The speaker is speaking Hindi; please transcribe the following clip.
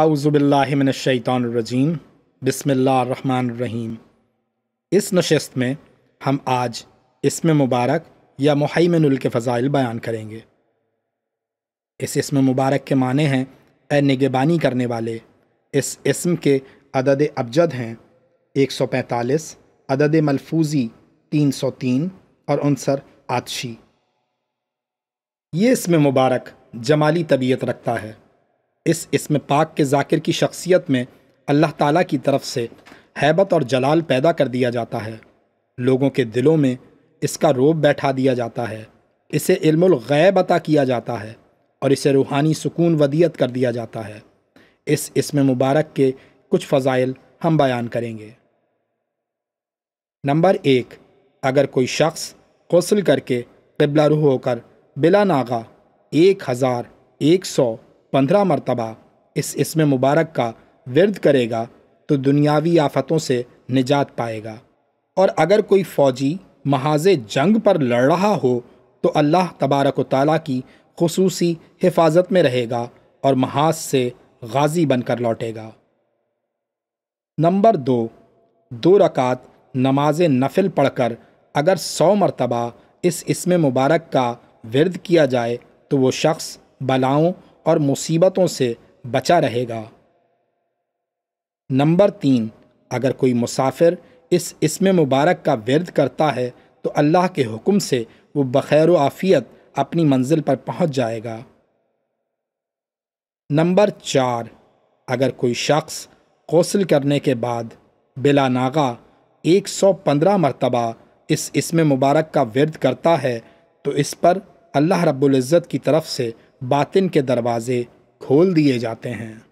आउज़बिल्लिमिनशैतरजीम बसमीम इस नशस्त में हम आज इसम मुबारक या मुहैमनुल के फ़ज़ाइल बयान करेंगे इस इसम मुबारक के माने हैं ए निगेबानी करने वाले इस इसम के अदद अबजद हैं 145, अदद मलफूजी तीन सौ तीन और अनसर आतशी ये इसम मुबारक जमाली तबीयत रखता है इस इसम पाक के जाकिर की शख्सियत में अल्लाह ताला की तरफ से हैबत और जलाल पैदा कर दिया जाता है लोगों के दिलों में इसका रोब बैठा दिया जाता है इसे इल्मैब अता किया जाता है और इसे रूहानी सुकून वदियत कर दिया जाता है इस इसम मुबारक के कुछ फ़ज़ाइल हम बयान करेंगे नंबर एक अगर कोई शख्स कौसल करके कबला रूह होकर बिला नागा एक हज़ार एक सौ पंद्रह मरतबा इस इसम मुबारक का विरद करेगा तो दुनियावी आफतों से निजात पाएगा और अगर कोई फ़ौजी महाज जंग पर लड़ रहा हो तो अल्लाह तबारक ताली की खसूसी हिफाजत में रहेगा और महाज से गाजी बनकर लौटेगा नंबर दो दो रकात नमाज नफिल पढ़कर अगर सौ मरतबा इस इसम मुबारक का विरद किया जाए तो वो शख्स बलाओं और मुसीबतों से बचा रहेगा नंबर तीन अगर कोई मुसाफिर इस इसम मुबारक का वर्द करता है तो अल्लाह के हुक्म से वो बखैर आफ़ियत अपनी मंजिल पर पहुंच जाएगा नंबर चार अगर कोई शख्स कौसल करने के बाद बिला नागा एक सौ पंद्रह मरतबा इस इसम मुबारक का वर्द करता है तो इस पर अल्लाह रबुल्ज़त की तरफ से बातिन के दरवाज़े खोल दिए जाते हैं